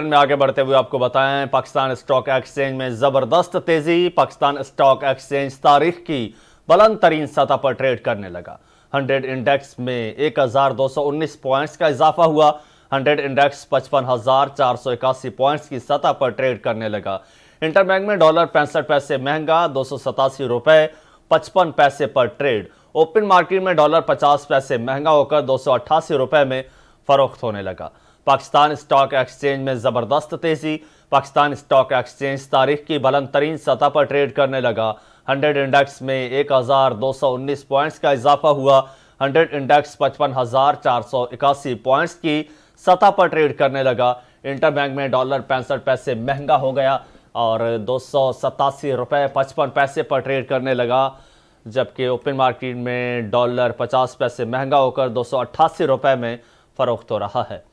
में आगे बढ़ते हुए आपको बताएं पाकिस्तान स्टॉक एक्सचेंज में जबरदस्त तेजी पाकिस्तान स्टॉक एक्सचेंज तारीख की बुलंद तरीन सतह पर ट्रेड करने लगा 100 इंडेक्स में 1219 पॉइंट्स का इजाफा हुआ 100 इंडेक्स पचपन पॉइंट्स की सतह पर ट्रेड करने लगा इंटरबैंक में डॉलर पैंसठ पैसे महंगा दो रुपए पचपन पैसे पर ट्रेड ओपन मार्केट में डॉलर पचास पैसे महंगा होकर दो रुपए में फरोख्त होने लगा पाकिस्तान स्टॉक एक्सचेंज में ज़बरदस्त तेज़ी पाकिस्तान स्टॉक एक्सचेंज तारीख की बुलंद तरीन सतह पर ट्रेड करने लगा हंड्रेड इंडेक्स में एक हज़ार दो सौ उन्नीस पॉइंट्स का इजाफा हुआ हंड्रेड इंडेक्स पचपन हज़ार चार सौ इक्यासी पॉइंट्स की सतह पर ट्रेड करने लगा बैंक में डॉलर पैंसठ पैसे महंगा हो गया और दो सौ सतासी रुपये पचपन पैसे पर ट्रेड करने लगा जबकि ओपन मार्केट में डॉलर पचास पैसे महंगा होकर दो सौ अट्ठासी रुपये में फ़रोख्त हो रहा है